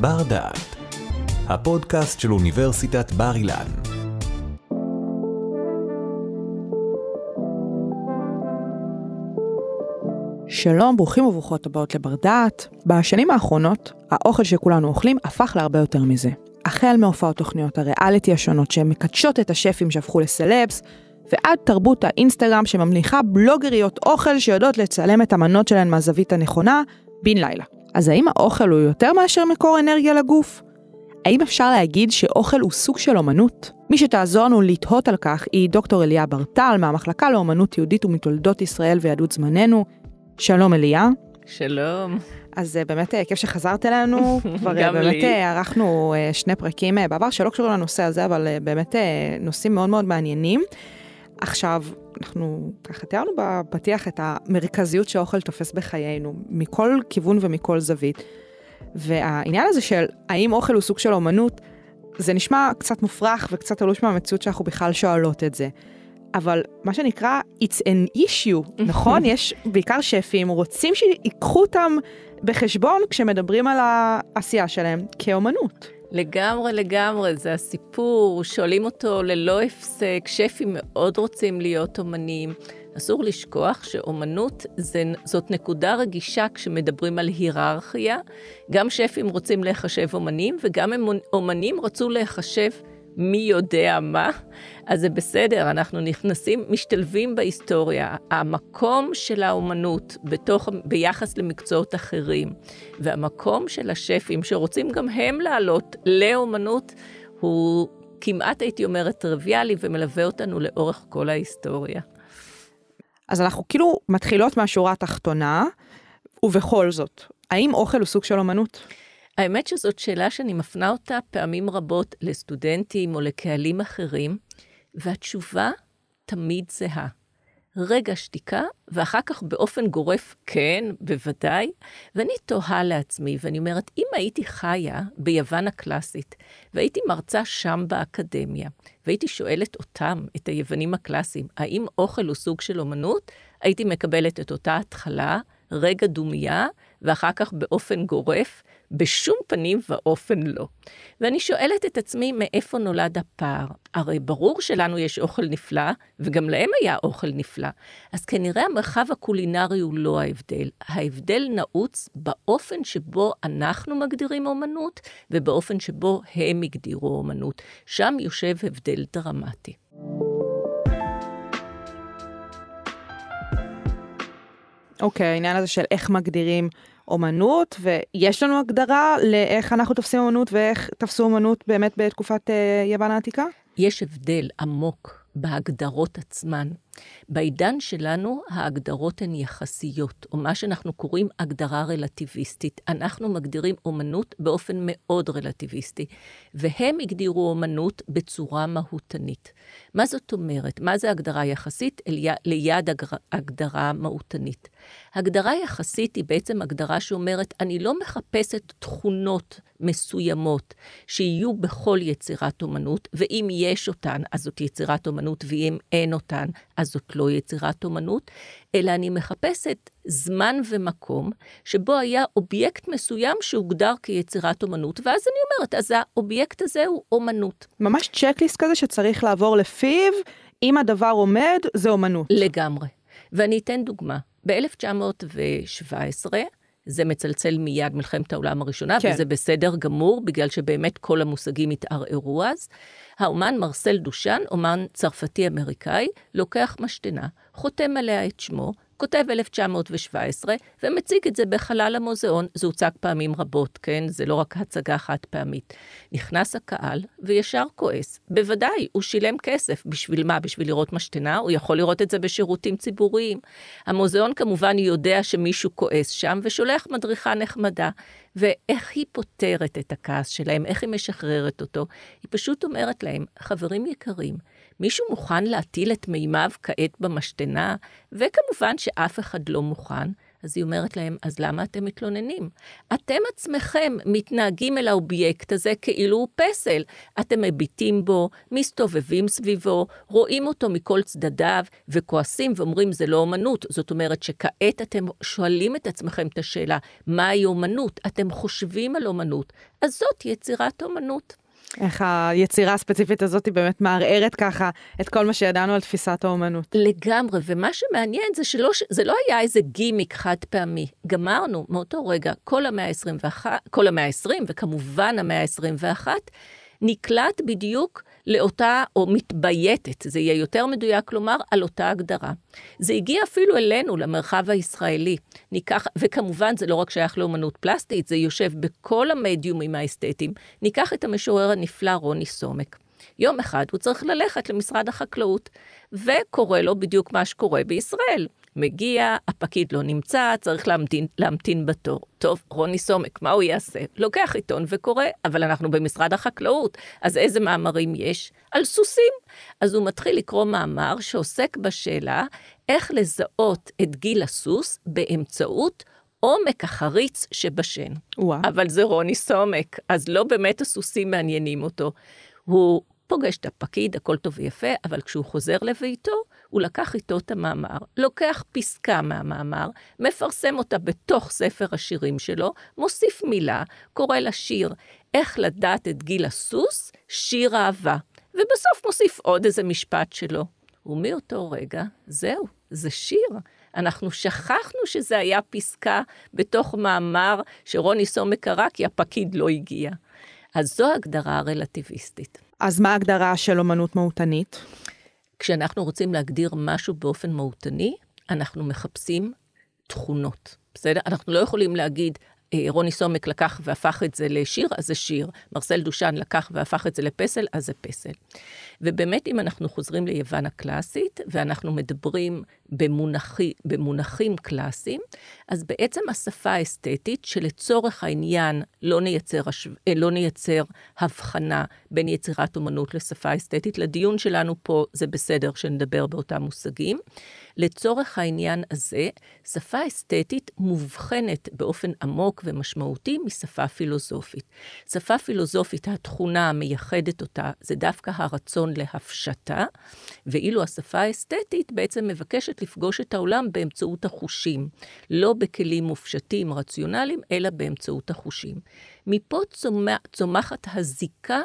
בר דעת, הפודקאסט של אוניברסיטת בר אילן. שלום, ברוכים וברוכות הבאות לבר דעת. בשנים האחרונות, האוכל שכולנו אוכלים הפך להרבה יותר מזה. החל מהופעות תוכניות הריאליטי השונות שמקדשות את השפים שהפכו לסלבס, ועד תרבות האינסטגרם שממליכה בלוגריות אוכל שיודעות לצלם את המנות שלהן מהזווית הנכונה, בן לילה. אז האם האוכל הוא יותר מאשר מקור אנרגיה לגוף? האם אפשר להגיד שאוכל הוא סוג של אומנות? מי שתעזור לנו לתהות על כך היא דוקטור אליה ברטל מהמחלקה לאומנות יהודית ומתולדות ישראל ויהדות זמננו. שלום אליה. שלום. אז אה, באמת אה, כיף שחזרת אלינו, כבר אה, באמת לי. ערכנו שני פרקים בעבר שלא קשורים לנושא הזה, אבל באמת נושאים מאוד מאוד מעניינים. עכשיו, אנחנו ככה תיארנו בפתיח את המרכזיות שהאוכל תופס בחיינו, מכל כיוון ומכל זווית. והעניין הזה של האם אוכל הוא סוג של אומנות, זה נשמע קצת מופרך וקצת תלוש מהמציאות שאנחנו בכלל שואלות את זה. אבל מה שנקרא it's an issue, נכון? יש בעיקר שפים רוצים שיקחו אותם בחשבון כשמדברים על העשייה שלהם כאומנות. לגמרי, לגמרי, זה הסיפור, שואלים אותו ללא הפסק, שפים מאוד רוצים להיות אומנים. אסור לשכוח שאומנות זה, זאת נקודה רגישה כשמדברים על היררכיה. גם שפים רוצים להיחשב אומנים, וגם אומנים רצו להיחשב מי יודע מה, אז זה בסדר, אנחנו נכנסים, משתלבים בהיסטוריה. המקום של האומנות בתוך, ביחס למקצועות אחרים, והמקום של השפים, שרוצים גם הם לעלות לאומנות, הוא כמעט, הייתי אומרת, טריוויאלי, ומלווה אותנו לאורך כל ההיסטוריה. אז אנחנו כאילו מתחילות מהשורה התחתונה, ובכל זאת, האם אוכל הוא סוג של אומנות? האמת שזאת שאלה שאני מפנה אותה פעמים רבות לסטודנטים או לקהלים אחרים, והתשובה תמיד זהה. רגע שתיקה, ואחר כך באופן גורף, כן, בוודאי. ואני תוהה לעצמי, ואני אומרת, אם הייתי חיה ביוון הקלאסית, והייתי מרצה שם באקדמיה, והייתי שואלת אותם, את היוונים הקלאסיים, האם אוכל הוא סוג של אומנות, הייתי מקבלת את אותה התחלה, רגע דומייה, ואחר כך באופן גורף, בשום פנים ואופן לא. ואני שואלת את עצמי, מאיפה נולד הפער? הרי ברור שלנו יש אוכל נפלא, וגם להם היה אוכל נפלא. אז כנראה המרחב הקולינרי הוא לא ההבדל. ההבדל נעוץ באופן שבו אנחנו מגדירים אומנות, ובאופן שבו הם הגדירו אומנות. שם יושב הבדל דרמטי. אוקיי, okay, העניין הזה של איך מגדירים אומנות, ויש לנו הגדרה לאיך אנחנו תופסים אומנות ואיך תפסו אומנות באמת בתקופת אה, יוון העתיקה? יש הבדל עמוק בהגדרות עצמן בעידן שלנו ההגדרות הן יחסיות, או מה שאנחנו קוראים הגדרה רלטיביסטית. אנחנו מגדירים אומנות באופן מאוד רלטיביסטי, והם הגדירו אומנות בצורה מהותנית. מה זאת אומרת? מה זה הגדרה יחסית אליה, ליד הגר, הגדרה מהותנית? הגדרה יחסית היא בעצם הגדרה שאומרת, אני לא מחפשת תכונות מסוימות שיהיו בכל יצירת אומנות, ואם יש אותן, אז זאת יצירת אומנות, ואם אין אותן, אז זאת לא יצירת אומנות, אלא אני מחפשת זמן ומקום שבו היה אובייקט מסוים שהוגדר כיצירת אומנות, ואז אני אומרת, אז האובייקט הזה הוא אומנות. ממש צ'קליסט כזה שצריך לעבור לפיו, אם הדבר עומד, זה אומנות. לגמרי. ואני אתן דוגמה. ב-1917, זה מצלצל מיד מלחמת העולם הראשונה, כן. וזה בסדר גמור, בגלל שבאמת כל המושגים התערערו אז. האומן מרסל דושן, אומן צרפתי-אמריקאי, לוקח משתנה, חותם עליה את שמו, כותב 1917 ומציג את זה בחלל המוזיאון. זה הוצג פעמים רבות, כן? זה לא רק הצגה חד פעמית. נכנס הקהל וישר כועס. בוודאי, הוא שילם כסף. בשביל מה? בשביל לראות משתנה? הוא יכול לראות את זה בשירותים ציבוריים. המוזיאון כמובן יודע שמישהו כועס שם ושולח מדריכה נחמדה. ואיך היא פותרת את הכעס שלהם? איך היא משחררת אותו? היא פשוט אומרת להם, חברים יקרים, מישהו מוכן להטיל את מימיו כעת במשתנה? וכמובן שאף אחד לא מוכן. אז היא אומרת להם, אז למה אתם מתלוננים? אתם עצמכם מתנהגים אל האובייקט הזה כאילו הוא פסל. אתם מביטים בו, מסתובבים סביבו, רואים אותו מכל צדדיו, וכועסים ואומרים, זה לא אומנות. זאת אומרת שכעת אתם שואלים את עצמכם את השאלה, מהי אומנות? אתם חושבים על אומנות. אז זאת יצירת אומנות. איך היצירה הספציפית הזאת היא באמת מערערת ככה את כל מה שידענו על תפיסת האומנות. לגמרי, ומה שמעניין זה שלא, זה לא היה איזה גימיק חד פעמי. גמרנו מאותו רגע כל המאה ה-21, כל המאה ה-20, וכמובן המאה ה-21, נקלט בדיוק לאותה, או מתבייתת, זה יהיה יותר מדויק לומר, על אותה הגדרה. זה הגיע אפילו אלינו, למרחב הישראלי. ניקח, וכמובן זה לא רק שייך לאומנות פלסטית, זה יושב בכל המדיומים האסתטיים. ניקח את המשורר הנפלא רוני סומק. יום אחד הוא צריך ללכת למשרד החקלאות, וקורה לו בדיוק מה שקורה בישראל. מגיע, הפקיד לא נמצא, צריך להמתין, להמתין בתור. טוב, רוני סומק, מה הוא יעשה? לוקח עיתון וקורא, אבל אנחנו במשרד החקלאות, אז איזה מאמרים יש? על סוסים. אז הוא מתחיל לקרוא מאמר שעוסק בשאלה איך לזהות את גיל הסוס באמצעות עומק החריץ שבשן. וואו. אבל זה רוני סומק, אז לא באמת הסוסים מעניינים אותו. הוא פוגש את הפקיד, הכל טוב ויפה, אבל כשהוא חוזר לביתו, הוא לקח איתו את המאמר, לוקח פסקה מהמאמר, מפרסם אותה בתוך ספר השירים שלו, מוסיף מילה, קורא לשיר איך לדעת את גיל הסוס, שיר אהבה, ובסוף מוסיף עוד איזה משפט שלו. ומאותו רגע, זהו, זה שיר. אנחנו שכחנו שזה היה פסקה בתוך מאמר שרוני סומק קרא כי הפקיד לא הגיע. אז זו ההגדרה הרלטיביסטית. אז מה ההגדרה של אומנות מהותנית? כשאנחנו רוצים להגדיר משהו באופן מהותני, אנחנו מחפשים תכונות, בסדר? אנחנו לא יכולים להגיד, אה, רוני סומק לקח והפך את זה לשיר, אז זה שיר. מרסל דושן לקח והפך את זה לפסל, אז זה פסל. ובאמת, אם אנחנו חוזרים ליוון הקלאסית, ואנחנו מדברים במונחי, במונחים קלאסיים, אז בעצם השפה האסתטית, שלצורך העניין לא נייצר, אה, לא נייצר הבחנה בין יצירת אומנות לשפה אסתטית, לדיון שלנו פה זה בסדר שנדבר באותם מושגים. לצורך העניין הזה, שפה אסתטית מובחנת באופן עמוק ומשמעותי משפה פילוסופית. שפה פילוסופית, התכונה המייחדת אותה זה דווקא הרצון להפשטה, ואילו השפה האסתטית בעצם מבקשת לפגוש את העולם באמצעות החושים, לא בכלים מופשטים רציונליים, אלא באמצעות החושים. מפה צומח, צומחת הזיקה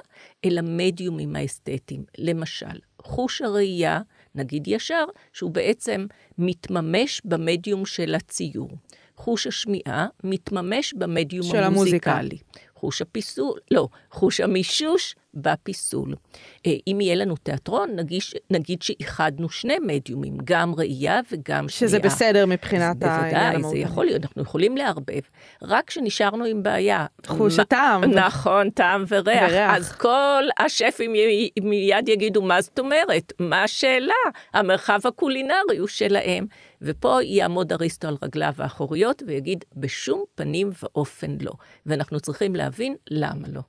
אל המדיומים האסתטיים. למשל, חוש הראייה נגיד ישר, שהוא בעצם מתממש במדיום של הציור. חוש השמיעה מתממש במדיום של המוזיקלי. המוזיקה. חוש הפיסול, לא, חוש המישוש והפיסול. אה, אם יהיה לנו תיאטרון, נגיש, נגיד שאיחדנו שני מדיומים, גם ראייה וגם שזה שמיעה. שזה בסדר מבחינת העניין המהותי. בוודאי, זה יכול להיות, אנחנו יכולים לערבב. רק כשנשארנו עם בעיה. חוש הטעם. נכון, טעם וריח. וריח. אז כל השפים מיד יגידו, מה זאת אומרת? מה השאלה? המרחב הקולינרי הוא שלהם. ופה יעמוד אריסטו על רגליו האחוריות ויגיד, בשום פנים ואופן לא. ואנחנו צריכים להבין. להבין למה לא.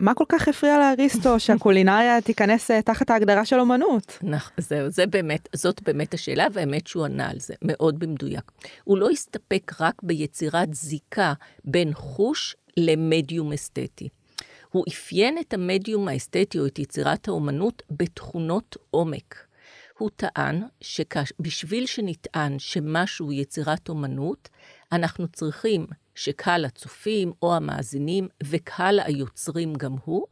מה כל כך הפריע לאריסטו שהקולינריה תיכנס אה, תחת ההגדרה של אומנות? נכון, זהו, זה באמת, זאת באמת השאלה, והאמת שהוא ענה על זה, מאוד במדויק. הוא לא הסתפק רק ביצירת זיקה בין חוש למדיום אסתטי. הוא אפיין את המדיום האסתטי או את יצירת האומנות בתכונות עומק. הוא טען שבשביל שנטען שמשהו יצירת אומנות, אנחנו צריכים שקהל הצופים או המאזינים וקהל היוצרים גם הוא,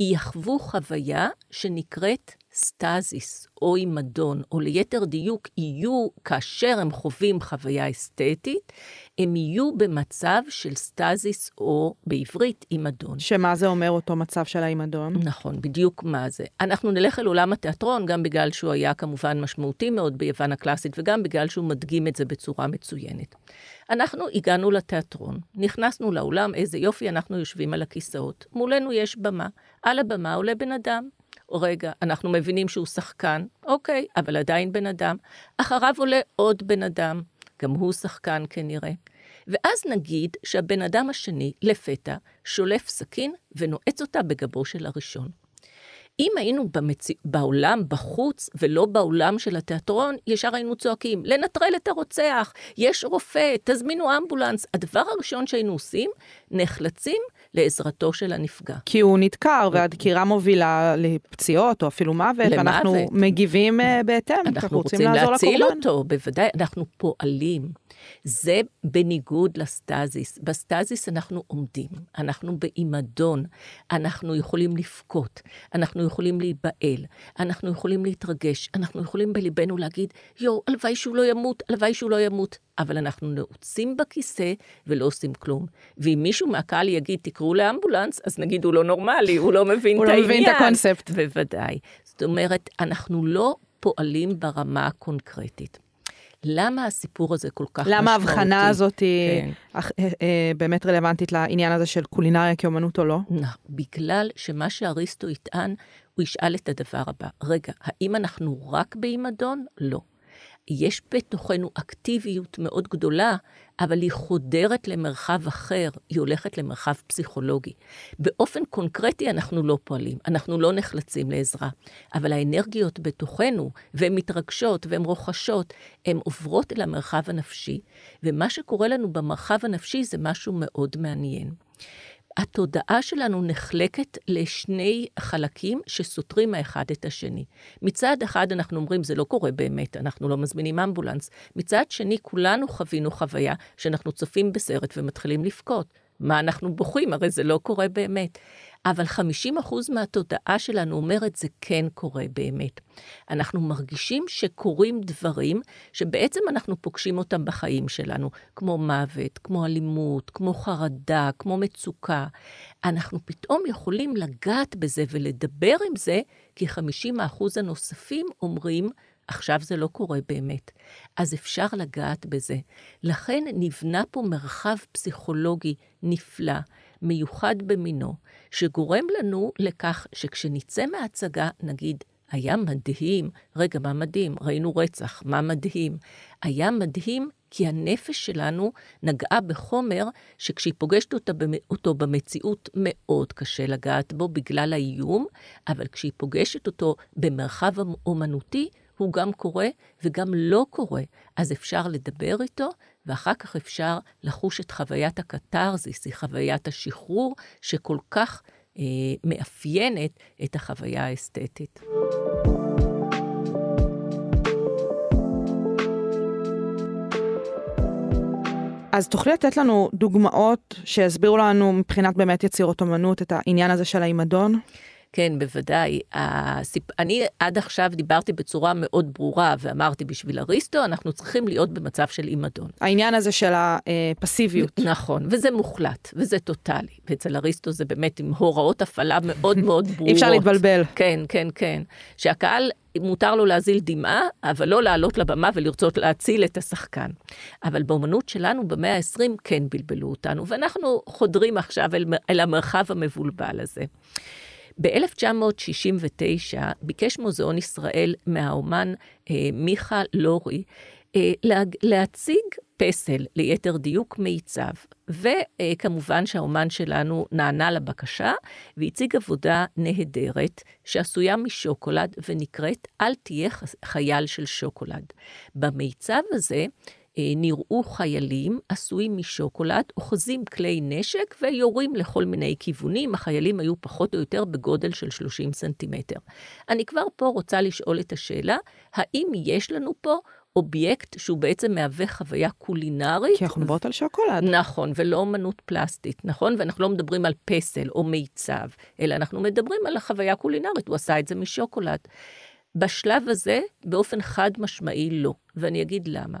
יחוו חוויה שנקראת סטזיס או עם מדון, או ליתר דיוק, יהיו, כאשר הם חווים חוויה אסתטית, הם יהיו במצב של סטזיס או בעברית עם הימדון. שמה זה אומר אותו מצב של ההימדון? נכון, בדיוק מה זה. אנחנו נלך אל עולם התיאטרון, גם בגלל שהוא היה כמובן משמעותי מאוד ביוון הקלאסית, וגם בגלל שהוא מדגים את זה בצורה מצוינת. אנחנו הגענו לתיאטרון, נכנסנו לאולם, איזה יופי, אנחנו יושבים על הכיסאות. מולנו יש במה, על הבמה עולה בן אדם. רגע, אנחנו מבינים שהוא שחקן, אוקיי, אבל עדיין בן אדם. אחריו עולה עוד בן אדם, גם הוא שחקן כנראה. ואז נגיד שהבן אדם השני, לפתע, שולף סכין ונועץ אותה בגבו של הראשון. אם היינו במצ... בעולם בחוץ ולא בעולם של התיאטרון, ישר היינו צועקים, לנטרל את הרוצח, יש רופא, תזמינו אמבולנס. הדבר הראשון שהיינו עושים, נחלצים לעזרתו של הנפגע. כי הוא נדקר, והדקירה אוקיי. מובילה לפציעות או אפילו מוות, למוות. ואנחנו מגיבים אה, בהתאם, אנחנו רוצים לעזור לקורבן. אנחנו רוצים להציל אותו, בוודאי, אנחנו פועלים. זה בניגוד לסטזיס. בסטזיס אנחנו עומדים, אנחנו בעימדון, אנחנו יכולים לבכות, אנחנו יכולים להיבהל, אנחנו יכולים להתרגש, אנחנו יכולים בליבנו להגיד, יואו, הלוואי שהוא לא ימות, הלוואי שהוא לא ימות. אבל אנחנו נעוצים בכיסא ולא עושים כלום. ואם מישהו מהקהל יגיד, תקראו לאמבולנס, אז נגיד, הוא לא נורמלי, הוא לא מבין לא את העניין. הוא לא מבין את הקונספט. בוודאי. זאת אומרת, אנחנו לא פועלים ברמה הקונקרטית. למה הסיפור הזה כל כך משמעותי? למה ההבחנה הזאת היא כן. אח, אה, אה, באמת רלוונטית לעניין הזה של קולינריה כאומנות או לא? לא, בגלל שמה שאריסטו יטען, הוא ישאל את הדבר הבא, רגע, האם אנחנו רק באימדון? לא. יש בתוכנו אקטיביות מאוד גדולה, אבל היא חודרת למרחב אחר, היא הולכת למרחב פסיכולוגי. באופן קונקרטי אנחנו לא פועלים, אנחנו לא נחלצים לעזרה, אבל האנרגיות בתוכנו, והן מתרגשות והן רוכשות, הן עוברות אל המרחב הנפשי, ומה שקורה לנו במרחב הנפשי זה משהו מאוד מעניין. התודעה שלנו נחלקת לשני חלקים שסותרים האחד את השני. מצד אחד אנחנו אומרים, זה לא קורה באמת, אנחנו לא מזמינים אמבולנס. מצד שני, כולנו חווינו חוויה שאנחנו צופים בסרט ומתחילים לבכות. מה אנחנו בוכים? הרי זה לא קורה באמת. אבל 50% מהתודעה שלנו אומרת, זה כן קורה באמת. אנחנו מרגישים שקורים דברים שבעצם אנחנו פוגשים אותם בחיים שלנו, כמו מוות, כמו אלימות, כמו חרדה, כמו מצוקה. אנחנו פתאום יכולים לגעת בזה ולדבר עם זה, כי 50% הנוספים אומרים עכשיו זה לא קורה באמת. אז אפשר לגעת בזה. לכן נבנה פה מרחב פסיכולוגי נפלא, מיוחד במינו, שגורם לנו לכך שכשנצא מההצגה, נגיד, היה מדהים, רגע, מה מדהים? ראינו רצח, מה מדהים? היה מדהים כי הנפש שלנו נגעה בחומר שכשהיא פוגשת אותה, אותו במציאות מאוד קשה לגעת בו בגלל האיום, אבל כשהיא פוגשת אותו במרחב אמ-, אומנותי, הוא גם קורה וגם לא קורה, אז אפשר לדבר איתו, ואחר כך אפשר לחוש את חוויית הקתרזיס, היא חוויית השחרור, שכל כך אה, מאפיינת את החוויה האסתטית. אז תוכלי לתת לנו דוגמאות שיסבירו לנו מבחינת באמת יצירות אמנות את העניין הזה של האימדון? כן, בוודאי. הסיפ... אני עד עכשיו דיברתי בצורה מאוד ברורה ואמרתי, בשביל אריסטו אנחנו צריכים להיות במצב של אימדון. העניין הזה של הפסיביות. נכון, וזה מוחלט, וזה טוטאלי. ואצל אריסטו זה באמת עם הוראות הפעלה מאוד מאוד ברורות. אי אפשר להתבלבל. כן, כן, כן. שהקהל מותר לו להזיל דמעה, אבל לא לעלות לבמה ולרצות להציל את השחקן. אבל באמנות שלנו במאה ה-20 כן בלבלו אותנו, ואנחנו חודרים עכשיו אל, אל המרחב המבולבל הזה. ב-1969 ביקש מוזיאון ישראל מהאומן אה, מיכה לורי אה, לה, להציג פסל, ליתר דיוק מיצב, וכמובן שהאומן שלנו נענה לבקשה והציג עבודה נהדרת שעשויה משוקולד ונקראת "אל תהיה חייל של שוקולד". במיצב הזה אה, נראו חיילים עשויים משוקולד, אוחזים כלי נשק ויורים לכל מיני כיוונים. החיילים היו פחות או יותר בגודל של 30 סנטימטר. אני כבר פה רוצה לשאול את השאלה, האם יש לנו פה אובייקט שהוא בעצם מהווה חוויה קולינרית. כי אנחנו מדברות ו... על שוקולד. נכון, ולא אומנות פלסטית, נכון? ואנחנו לא מדברים על פסל או מיצב, אלא אנחנו מדברים על החוויה הקולינרית, הוא עשה את זה משוקולד. בשלב הזה, באופן חד משמעי לא, ואני אגיד למה.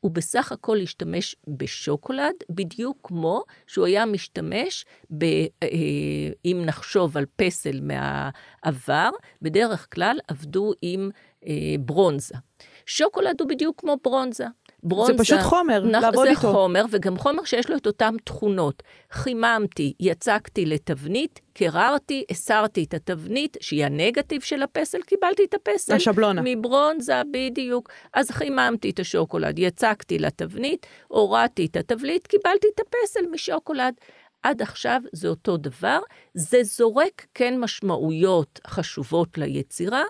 הוא בסך הכל השתמש בשוקולד, בדיוק כמו שהוא היה משתמש, ב, אה, אה, אם נחשוב על פסל מהעבר, בדרך כלל עבדו עם אה, ברונזה. שוקולד הוא בדיוק כמו ברונזה. ברונזה. זה פשוט חומר, נח, לעבוד זה איתו. זה חומר, וגם חומר שיש לו את אותן תכונות. חיממתי, יצקתי לתבנית, קררתי, הסרתי את התבנית, שהיא הנגטיב של הפסל, קיבלתי את הפסל. השבלונה. מברונזה, בדיוק. אז חיממתי את השוקולד, יצקתי לתבנית, הורדתי את התבליט, קיבלתי את הפסל משוקולד. עד עכשיו זה אותו דבר, זה זורק כן משמעויות חשובות ליצירה,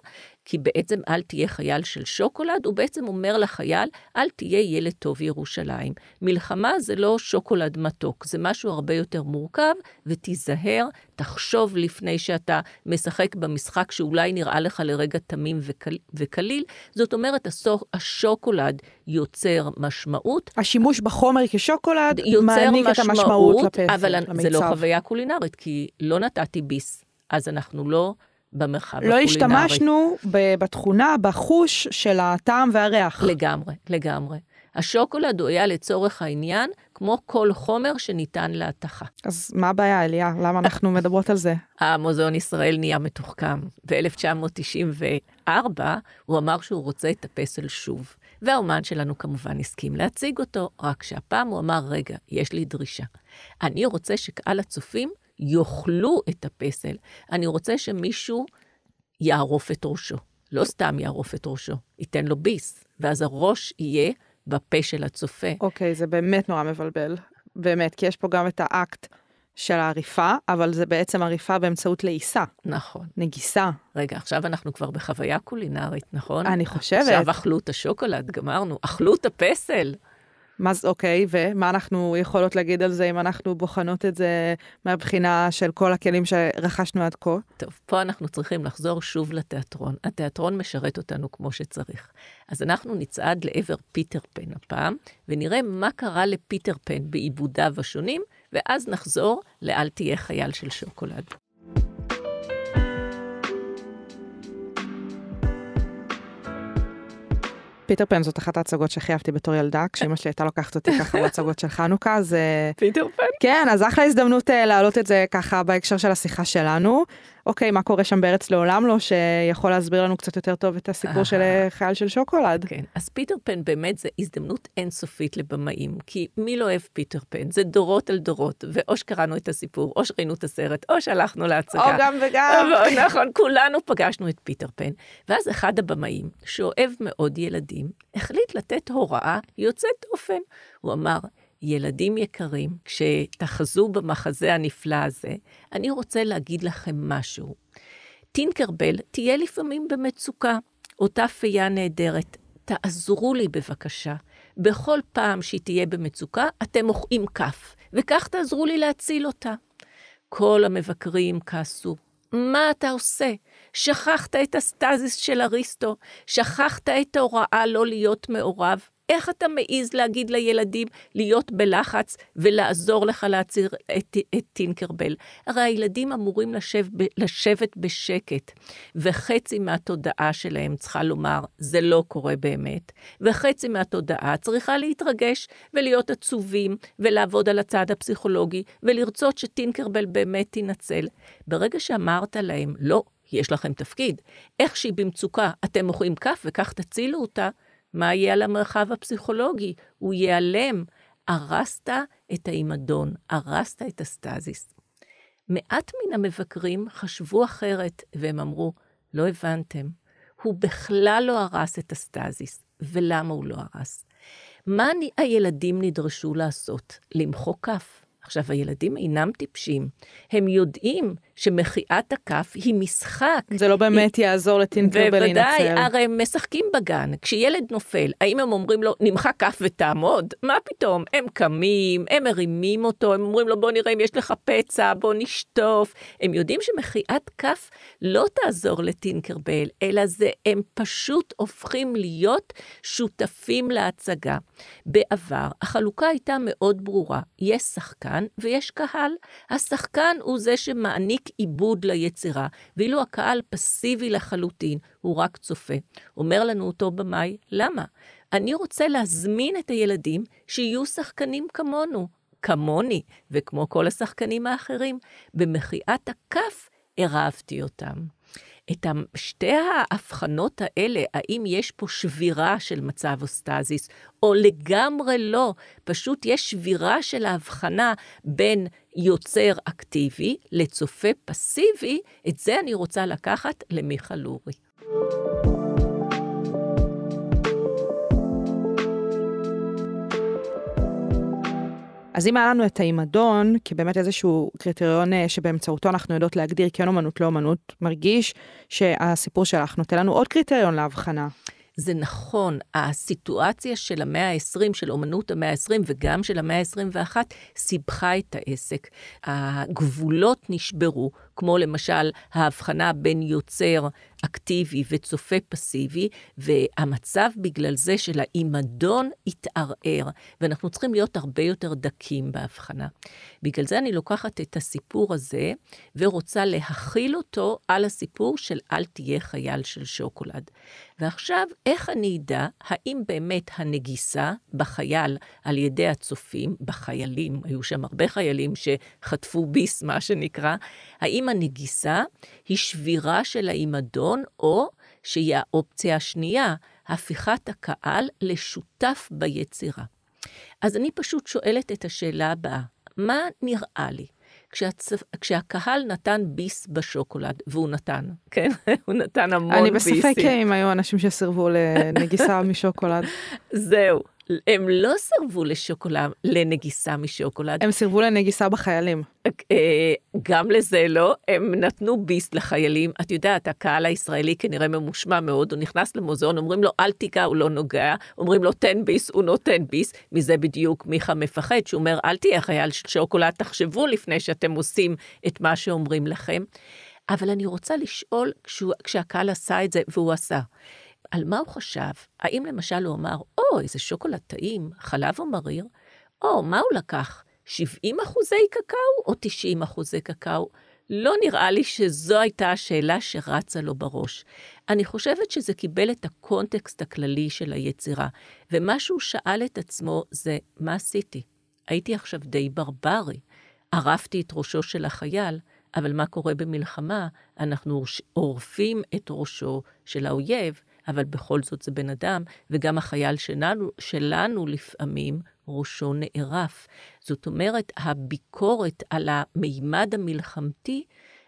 כי בעצם אל תהיה חייל של שוקולד, הוא בעצם אומר לחייל, אל תהיה ילד טוב ירושלים. מלחמה זה לא שוקולד מתוק, זה משהו הרבה יותר מורכב, ותיזהר, תחשוב לפני שאתה משחק במשחק שאולי נראה לך לרגע תמים וקל, וקליל. זאת אומרת, השוקולד יוצר משמעות. השימוש בחומר כשוקולד מעניק משמעות, את המשמעות לפסק, למיצב. אבל זה לא חוויה קולינרית, כי לא נתתי ביס, אז אנחנו לא... במרחב לא הקולינרי. לא השתמשנו בתכונה, בחוש של הטעם והריח. לגמרי, לגמרי. השוקולד הוא היה לצורך העניין כמו כל חומר שניתן להתכה. אז מה הבעיה, אליה? למה אנחנו מדברות על זה? המוזיאון ישראל נהיה מתוחכם. ב-1994 הוא אמר שהוא רוצה את הפסל שוב. והאומן שלנו כמובן הסכים להציג אותו, רק שהפעם הוא אמר, רגע, יש לי דרישה. אני רוצה שקהל הצופים יאכלו את הפסל. אני רוצה שמישהו יערוף את ראשו. לא סתם יערוף את ראשו, ייתן לו ביס, ואז הראש יהיה בפה של הצופה. אוקיי, okay, זה באמת נורא מבלבל. באמת, כי יש פה גם את האקט של העריפה, אבל זה בעצם עריפה באמצעות לעיסה. נכון. נגיסה. רגע, עכשיו אנחנו כבר בחוויה קולינרית, נכון? אני חושבת. עכשיו אכלו את השוקולד, גמרנו, אכלו את הפסל. מה אוקיי, ומה אנחנו יכולות להגיד על זה אם אנחנו בוחנות את זה מהבחינה של כל הכלים שרכשנו עד כה? טוב, פה אנחנו צריכים לחזור שוב לתיאטרון. התיאטרון משרת אותנו כמו שצריך. אז אנחנו נצעד לעבר פיטר פן הפעם, ונראה מה קרה לפיטר פן בעיבודיו השונים, ואז נחזור לאל תהיה חייל של שוקולד. פיטר פן זאת אחת ההצגות שהכי אהבתי בתור ילדה, כשאימא שלי הייתה לוקחת אותי ככה בהצגות של חנוכה, אז... פיטר פן? כן, אז אחלה הזדמנות אה, להעלות את זה ככה בהקשר של השיחה שלנו. אוקיי, מה קורה שם בארץ לעולם לא, שיכול להסביר לנו קצת יותר טוב את הסיפור של חייל של שוקולד. כן, אז פיטר פן באמת זה הזדמנות אינסופית לבמאים, כי מי לא אוהב פיטר פן? זה דורות על דורות, ואו שקראנו את הסיפור, או שראינו את הסרט, או שהלכנו להצגה. או גם וגם. נכון, כולנו פגשנו את פיטר פן. ואז אחד הבמאים, שאוהב מאוד ילדים, החליט לתת הוראה יוצאת אופן. הוא אמר, ילדים יקרים, כשתחזו במחזה הנפלא הזה, אני רוצה להגיד לכם משהו. טינקרבל תהיה לפעמים במצוקה, אותה פייה נהדרת. תעזרו לי בבקשה. בכל פעם שהיא תהיה במצוקה, אתם מוחאים כף, וכך תעזרו לי להציל אותה. כל המבקרים כעסו. מה אתה עושה? שכחת את הסטזיס של אריסטו, שכחת את ההוראה לא להיות מעורב, איך אתה מעז להגיד לילדים להיות בלחץ ולעזור לך להצהיר את, את טינקרבל? הרי הילדים אמורים לשב, לשבת בשקט, וחצי מהתודעה שלהם צריכה לומר, זה לא קורה באמת, וחצי מהתודעה צריכה להתרגש ולהיות עצובים ולעבוד על הצד הפסיכולוגי ולרצות שטינקרבל באמת תינצל. ברגע שאמרת להם, לא, יש לכם תפקיד. איך שהיא במצוקה, אתם מוחאים כף וכך תצילו אותה, מה יהיה על המרחב הפסיכולוגי? הוא ייעלם. הרסת את האימדון, הרסת את הסטזיס. מעט מן המבקרים חשבו אחרת, והם אמרו, לא הבנתם, הוא בכלל לא הרס את הסטזיס. ולמה הוא לא הרס? מה הילדים נדרשו לעשות? למחוא כף. עכשיו, הילדים אינם טיפשים. הם יודעים שמחיאת הכף היא משחק. זה לא באמת היא... יעזור לטינקר בלהינצל. בוודאי, הרי הם משחקים בגן. כשילד נופל, האם הם אומרים לו, נמחק כף ותעמוד? מה פתאום? הם קמים, הם מרימים אותו, הם אומרים לו, בוא נראה אם יש לך פצע, בוא נשטוף. הם יודעים שמחיאת כף לא תעזור לטינקר בל, אלא זה, הם פשוט הופכים להיות שותפים להצגה. בעבר, החלוקה הייתה מאוד ברורה. יש שחקן ויש קהל. השחקן הוא זה שמעניק רק עיבוד ליצירה, ואילו הקהל פסיבי לחלוטין, הוא רק צופה. אומר לנו אותו במאי, למה? אני רוצה להזמין את הילדים שיהיו שחקנים כמונו, כמוני, וכמו כל השחקנים האחרים. במחיאת הכף הרעבתי אותם. את שתי ההבחנות האלה, האם יש פה שבירה של מצב אוסטזיס, או לגמרי לא, פשוט יש שבירה של ההבחנה בין יוצר אקטיבי לצופה פסיבי, את זה אני רוצה לקחת למיכה לורי. אז אם היה לנו את האימדון, כבאמת איזשהו קריטריון אה, שבאמצעותו אנחנו יודעות להגדיר כן אומנות, לא אומנות, מרגיש שהסיפור שלך נותן לנו עוד קריטריון להבחנה. זה נכון, הסיטואציה של המאה ה-20, של אומנות המאה ה-20 וגם של המאה ה-21, סיבכה את העסק. הגבולות נשברו. כמו למשל ההבחנה בין יוצר אקטיבי וצופה פסיבי, והמצב בגלל זה של האימדון התערער, ואנחנו צריכים להיות הרבה יותר דקים בהבחנה. בגלל זה אני לוקחת את הסיפור הזה ורוצה להכיל אותו על הסיפור של אל תהיה חייל של שוקולד. ועכשיו, איך אני אדע האם באמת הנגיסה בחייל על ידי הצופים, בחיילים, היו שם הרבה חיילים שחטפו ביס, מה שנקרא, האם האם הנגיסה היא שבירה של האימדון, או שהיא האופציה השנייה, הפיכת הקהל לשותף ביצירה. אז אני פשוט שואלת את השאלה הבאה, מה נראה לי? כשהצ... כשהקהל נתן ביס בשוקולד, והוא נתן, כן? הוא נתן המון ביסים. אני בספק אם היו אנשים שסירבו לנגיסה משוקולד. זהו, הם לא סרבו לשוקולד, לנגיסה משוקולד. הם סירבו לנגיסה בחיילים. אוקיי, אה, גם לזה לא, הם נתנו ביסט לחיילים. את יודעת, הקהל הישראלי כנראה ממושמע מאוד, הוא נכנס למוזיאון, אומרים לו, אל תיגע, הוא לא נוגע, אומרים לו, תן ביסט, הוא נותן ביסט. מזה בדיוק מיכה מפחד, שהוא אומר, אל תהיה חייל של שוקולד, תחשבו לפני שאתם עושים את מה שאומרים לכם. אבל אני רוצה לשאול, כשהקהל עשה את זה, והוא עשה, על מה הוא חשב? האם למשל הוא אמר, או, oh, איזה שוקולד טעים, חלב או מריר? או, oh, מה הוא לקח? 70 אחוזי קקאו או 90 אחוזי קקאו? לא נראה לי שזו הייתה השאלה שרצה לו בראש. אני חושבת שזה קיבל את הקונטקסט הכללי של היצירה, ומה שהוא שאל את עצמו זה, מה עשיתי? הייתי עכשיו די ברברי. ערפתי את ראשו של החייל, אבל מה קורה במלחמה? אנחנו עורפים את ראשו של האויב, אבל בכל זאת זה בן אדם, וגם החייל שלנו, שלנו לפעמים ראשו נערף. זאת אומרת, הביקורת על המימד המלחמתי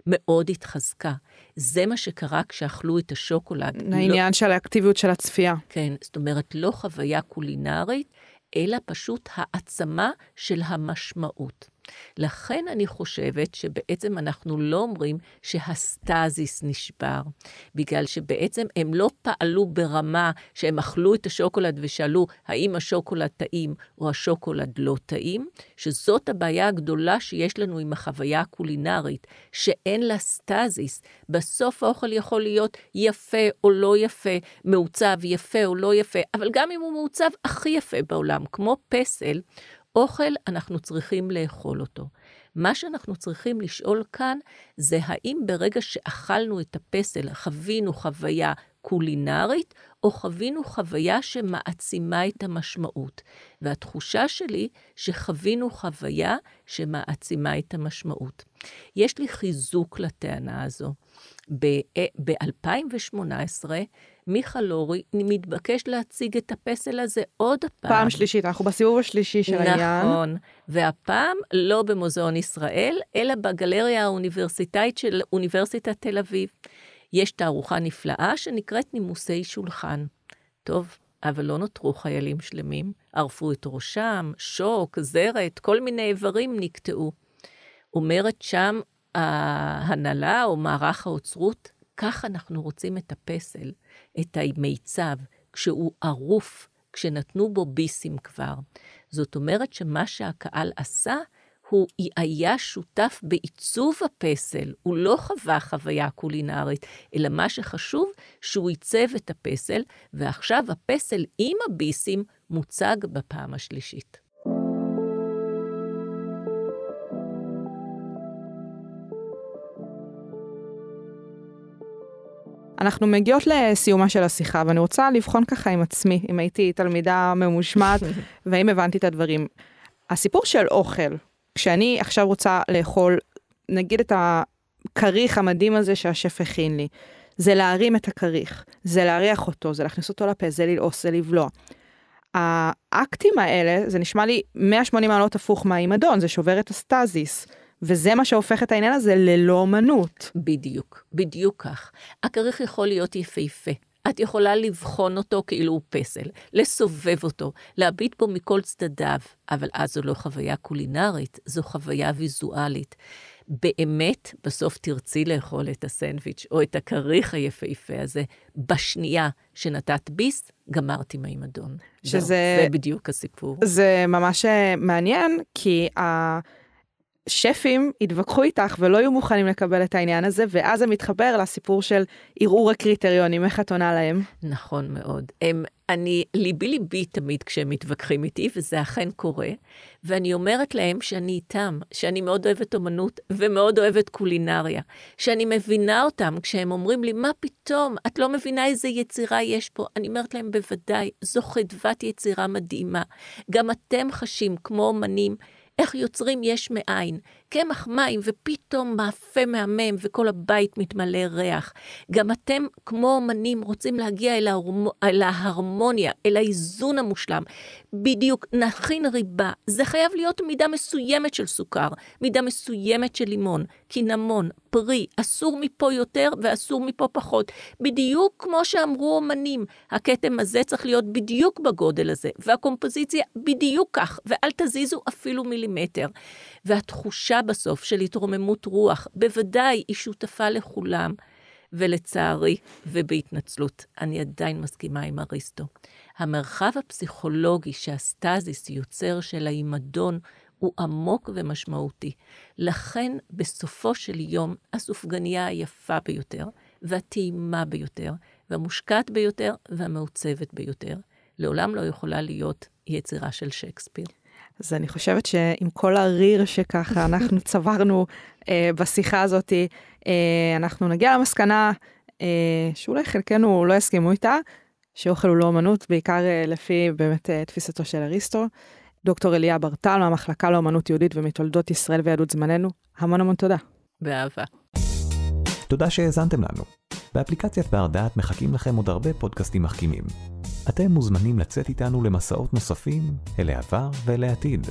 מאוד התחזקה. זה מה שקרה כשאכלו את השוקולד. העניין לא... של האקטיביות של הצפייה. כן, זאת אומרת, לא חוויה קולינרית, אלא פשוט העצמה של המשמעות. לכן אני חושבת שבעצם אנחנו לא אומרים שהסטזיס נשבר, בגלל שבעצם הם לא פעלו ברמה שהם אכלו את השוקולד ושאלו האם השוקולד טעים או השוקולד לא טעים, שזאת הבעיה הגדולה שיש לנו עם החוויה הקולינרית, שאין לה סטזיס. בסוף האוכל יכול להיות יפה או לא יפה, מעוצב יפה או לא יפה, אבל גם אם הוא מעוצב הכי יפה בעולם, כמו פסל, אוכל, אנחנו צריכים לאכול אותו. מה שאנחנו צריכים לשאול כאן, זה האם ברגע שאכלנו את הפסל, חווינו חוויה קולינרית, או חווינו חוויה שמעצימה את המשמעות. והתחושה שלי שחווינו חוויה שמעצימה את המשמעות. יש לי חיזוק לטענה הזו. ב-2018, מיכה לורי מתבקש להציג את הפסל הזה עוד פעם. פעם שלישית, אנחנו בסיבוב השלישי של נכון, העניין. נכון, והפעם לא במוזיאון ישראל, אלא בגלריה האוניברסיטאית של אוניברסיטת תל אביב. יש תערוכה נפלאה שנקראת נימוסי שולחן. טוב, אבל לא נותרו חיילים שלמים. ערפו את ראשם, שוק, זרת, כל מיני איברים נקטעו. אומרת שם ההנהלה או מערך האוצרות, כך אנחנו רוצים את הפסל. את המיצב, כשהוא ערוף, כשנתנו בו ביסים כבר. זאת אומרת שמה שהקהל עשה, הוא היה שותף בעיצוב הפסל, הוא לא חווה חוויה קולינרית, אלא מה שחשוב, שהוא עיצב את הפסל, ועכשיו הפסל עם הביסים מוצג בפעם השלישית. אנחנו מגיעות לסיומה של השיחה, ואני רוצה לבחון ככה עם עצמי, אם הייתי תלמידה ממושמעת, והאם הבנתי את הדברים. הסיפור של אוכל, כשאני עכשיו רוצה לאכול, נגיד את הכריך המדהים הזה שהשף הכין לי, זה להרים את הכריך, זה להריח אותו, זה להכניס אותו לפה, זה ללעוס, זה לבלוע. האקטים האלה, זה נשמע לי 180 מעלות הפוך מהאימדון, זה שובר את הסטזיס. וזה מה שהופך את העניין הזה ללא אמנות. בדיוק, בדיוק כך. הכריך יכול להיות יפהפה. את יכולה לבחון אותו כאילו הוא פסל, לסובב אותו, להביט בו מכל צדדיו, אבל אז זו לא חוויה קולינרית, זו חוויה ויזואלית. באמת, בסוף תרצי לאכול את הסנדוויץ' או את הכריך היפהפה הזה, בשנייה שנתת ביס, גמרת עם האימדון. שזה... זה בדיוק הסיפור. זה ממש אה, מעניין, כי ה... שפים יתווכחו איתך ולא יהיו מוכנים לקבל את העניין הזה, ואז זה מתחבר לסיפור של ערעור הקריטריונים, איך את עונה להם? נכון מאוד. הם, אני, ליבי ליבי תמיד כשהם מתווכחים איתי, וזה אכן קורה, ואני אומרת להם שאני איתם, שאני מאוד אוהבת אומנות ומאוד אוהבת קולינריה, שאני מבינה אותם כשהם אומרים לי, מה פתאום, את לא מבינה איזה יצירה יש פה? אני אומרת להם, בוודאי, זו חדוות יצירה מדהימה. גם אתם חשים, כמו אומנים, איך יוצרים יש מאין. קמח מים, ופתאום מאפה מהמם, וכל הבית מתמלא ריח. גם אתם, כמו אומנים, רוצים להגיע אל, ההרמו, אל ההרמוניה, אל האיזון המושלם. בדיוק, נכין ריבה. זה חייב להיות מידה מסוימת של סוכר, מידה מסוימת של לימון, קינמון, פרי, אסור מפה יותר ואסור מפה פחות. בדיוק כמו שאמרו אומנים, הכתם הזה צריך להיות בדיוק בגודל הזה, והקומפוזיציה בדיוק כך, ואל תזיזו אפילו מילימטר. והתחושה תחושה בסוף של התרוממות רוח. בוודאי היא שותפה לכולם, ולצערי, ובהתנצלות, אני עדיין מסכימה עם אריסטו. המרחב הפסיכולוגי שהסטזיס יוצר של ההימדון הוא עמוק ומשמעותי. לכן, בסופו של יום, הסופגניה היפה ביותר, והטעימה ביותר, והמושקעת ביותר, והמעוצבת ביותר, לעולם לא יכולה להיות יצירה של שייקספיר. אז אני חושבת שעם כל הריר שככה אנחנו צברנו אה, בשיחה הזאת, אה, אנחנו נגיע למסקנה אה, שאולי חלקנו לא יסכימו איתה, שאוכל הוא לא אמנות, בעיקר אה, לפי באמת אה, תפיסתו של אריסטו. דוקטור אליה ברטל מהמחלקה לאמנות יהודית ומתולדות ישראל ויהדות זמננו, המון המון תודה. באהבה. תודה שהאזנתם לנו. באפליקציית בר דעת מחכים לכם עוד הרבה פודקאסטים מחכימים. אתם מוזמנים לצאת איתנו למסעות נוספים אל העבר ואל העתיד.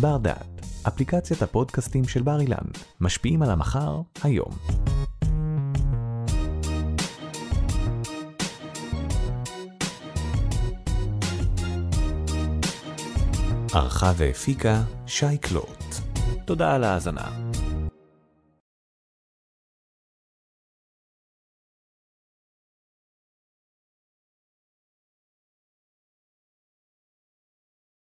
בר דעת, אפליקציית הפודקאסטים של בר אילן, משפיעים על המחר היום. ערכה והפיקה שי קלוט. תודה על ההאזנה.